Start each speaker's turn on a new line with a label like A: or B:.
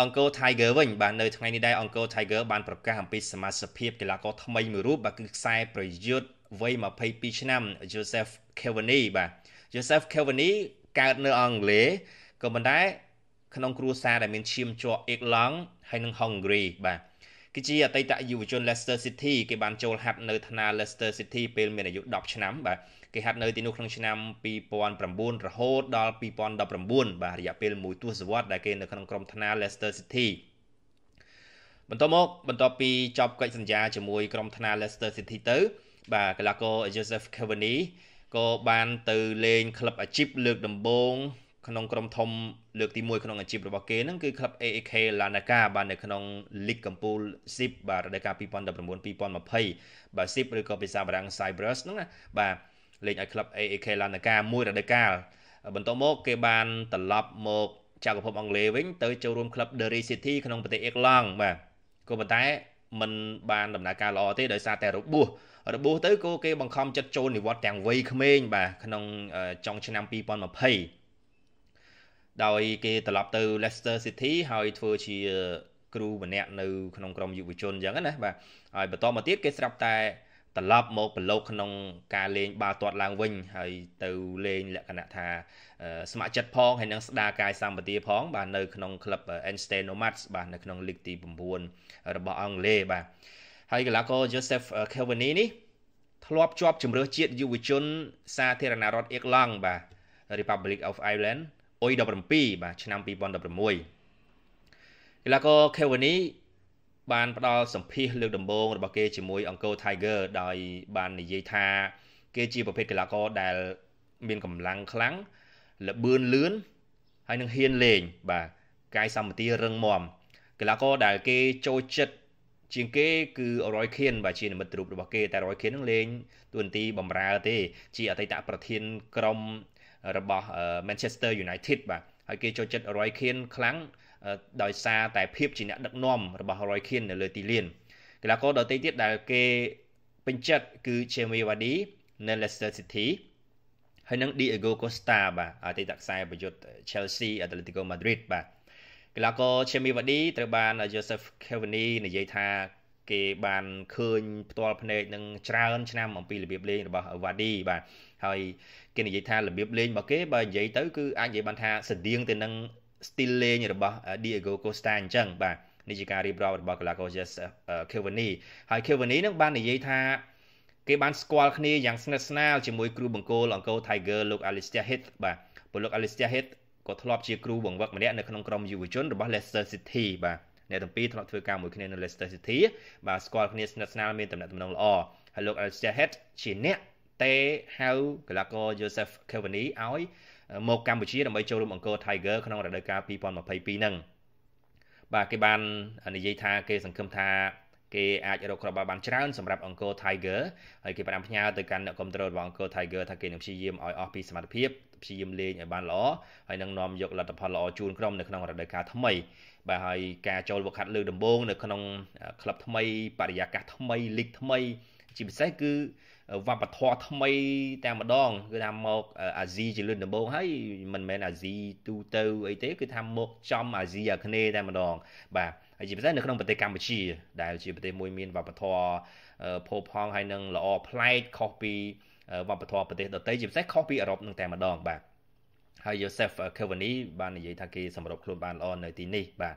A: អង្គរ Tiger វិញបាទនៅថ្ងៃនេះដែរអង្គរ Tiger បានប្រកាសអំពីសមាជិកភាពកីឡាករថ្មីមួយរូបបាទគឺខ្សែប្រយុទ្ធវ័យ22ឆ្នាំ Joseph Cavani បាទ Joseph Cavani កើតនៅអង់គ្លេសក៏ប៉ុន្តែក្នុងគ្រួសារដែលមានឈាមជ័រអេកឡង់ហើយនិងហុងគ្រីបាទគឺជាអតីតយុវជន Leicester City គេបានចូលហាត់នៅថ្នា Leicester City ពេលមានអាយុ10ឆ្នាំបាទគេហាត់នៅទីនោះក្នុងឆ្នាំ2009រហូតដល់2019បាទរយៈពេល1ទសវត្សរ៍ដែលគេនៅក្នុងក្រុមថ្នា Leicester City បន្តមក បន្ទាប់ពីចប់កិច្ចសន្យាជាមួយក្រុមថ្នា Leicester City ទៅ បាទកីឡាករ Joseph Cavani ក៏បានទៅលេងក្លឹបអាជីពលើកដំបូងក្នុងក្រុមធំលើកទី1ក្នុងអាជីពរបស់គេហ្នឹងគឺក្លឹប AAK Lanaka បាទនៅក្នុងលីកកំពូល SIP បាទរដូវកាល2019 2020បាទ SIP ឬក៏ភាសាបារាំង Cyprus ហ្នឹងណាបាទលេងឲ្យក្លឹប AAK Lanaka មួយរដូវកាលបន្ទាប់មកគេបានត្រឡប់មកចក្រភពអង់គ្លេសវិញទៅចូលរួមក្លឹប Derry City ក្នុងប្រទេសអ៊ីក្លង់បាទក៏ប៉ុន្តែมันបានដំណើរការល្អទេដោយសារតែរបួសរបួសទៅក៏គេបង្ខំចិត្តចូលនិវត្តន៍ទាំងវ័យក្មេងបាទក្នុងចុងឆ្នាំ2020ដោយគេត្រឡប់ទៅ Leicester City ហើយធ្វើជាគ្រូម្នាក់នៅ ក្នុងក្រុមយុវជនអញ្ចឹងណាបាទហើយបន្តមកទៀតគេស្រាប់តែត្រឡប់មកប្រឡូកក្នុងការលេង បាល់ទាត់ឡើងវិញហើយទៅលេងលក្ខណៈថាស្ម័គ្រចិត្តផងហើយនឹងស្ដារកាយសម្បទា ផង បាទនៅ ក្នុងក្លឹប Einstein Nomads បាទនៅក្នុងលីកទី9របស់អង់គ្លេសបាទហើយកីឡាករ Joseph Cavani នេះធ្លាប់ជាប់ជម្រើសជាតិយុវជនសាធារណរដ្ឋអៀរឡង់បាទ Republic of Ireland អ៊ុយ17បាទឆ្នាំ2016កីឡាករ Cavani បានផ្ដល់សម្ភាសលើកដំបូងរបស់គេជាមួយ Angkor Tiger ដោយបាននិយាយថា គេជាប្រភេទកីឡាករដែលមានកម្លាំងខ្លាំងល្បឿនលឿនហើយនឹងហ៊ានលេងបាទកាយសម្បទារឹងមាំកីឡាករដែលគេចូលចិត្តជាងគេ គឺ Roy Keane បាទជានិមិត្តរូបរបស់គេតែ Roy Keane នឹងលេងតួនាទីបម្រើ ទេ ជាអតីតប្រធានក្រុមរបស់ Manchester United បាទហើយគេចូលចិត្ត Roy Keane ខ្លាំងដោយសារតែភាពជាអ្នកដឹកនាំរបស់ Roy Keane នៅលើទីលានកីឡាករដទៃទៀតដែលគេពេញចិត្តគឺ Jamie Vardy នៅ Leicester City ហើយនឹង Diego Costa បាទអតីតខ្សែប្រយុទ្ធ Chelsea Atletico Madrid បាទកីឡាករ Jamie Vardy ត្រូវបាន Joseph Cavani និយាយថាគេបានឃើញផ្ទាល់ភ្នែកនឹងច្រើន ឆ្នាំអំពីរបៀបលេងរបស់វ៉ាឌីបាទហើយ គេនិយាយថារបៀបលេងរបស់គេបើនិយាយទៅគឺអាចនិយាយបានថាស្តៀងទៅនឹង style លេងរបស់ Diego Costa អញ្ចឹងបាទនេះជាការរៀបរាប់របស់កីឡាករ Jess Cavani ហើយ Cavani នឹងបាននិយាយថាគេបានស្គាល់គ្នាយ៉ាងស្និទ្ធស្នាលជាមួយគ្រូបង្គោលអង្គរ Tiger លោក Alistair Heath បាទពលលោក Alistair Heath ក៏ធ្លាប់ជាគ្រូបង្វឹកម្នាក់នៅក្នុងក្រុមយុវជនរបស់ Leicester City បាទអ្នកទាំងពីរធ្លាប់ធ្វើការមួយគ្នានៅ Leicester City បាទស្គាល់គ្នាស្និទ្ធស្នាលមានទំនាក់ទំនងល្អហើយលោក Alistair Head ជាអ្នកតេហៅកីឡាករ Joseph Cavani ឲ្យមកកម្ពុជាដើម្បីចូលរួមអង្គរ Tiger ក្នុងរដូវកាល2022ហ្នឹងបាទគេបាននិយាយថាគេសង្ឃឹមថាគេអាចរកគ្រាប់បាល់បានច្រើនសម្រាប់អង្គរ Tiger ហើយគេបានផ្ញើទៅកាន់អ្នកគ្រប់គ្រងរបស់អង្គរ Tiger ថាគេនឹងព្យាយាមឲ្យអស់ពីសមត្ថភាពព្យាយាមលេងឲ្យបានល្អហើយនឹងនាំយកលទ្ធផលល្អជូនក្រុមនៅក្នុងរដូវកាលថ្មីបាទហើយការចូលវឹកហាត់លើកដំបូងនៅក្នុងក្លឹបថ្មី បរិយាកាសថ្មីលីកថ្មីជាពិសេសគឺវប្បធម៌ថ្មីតែម្ដងគឺថាមកអាស៊ីជាលឿនដំបូងហើយមិនមែនអាស៊ីទូទៅអីទេគឺថាមកចំអាស៊ីអាគ្នេយ៍តែម្ដងបាទហើយជាពិសេសនៅក្នុងប្រទេសកម្ពុជា ដែលជាប្រទេសមួយមានវប្បធម៌ផូរផង់ហើយនឹងល្អប្លែកខុសពីវប្បធម៌ប្រទេសដទៃជាពិសេសខុសពីអឺរ៉ុបនឹងតែម្ដងបាទហើយ Joseph Cavani បាននិយាយថាគេសម្របខ្លួនបានល្អនៅទីនេះបាទ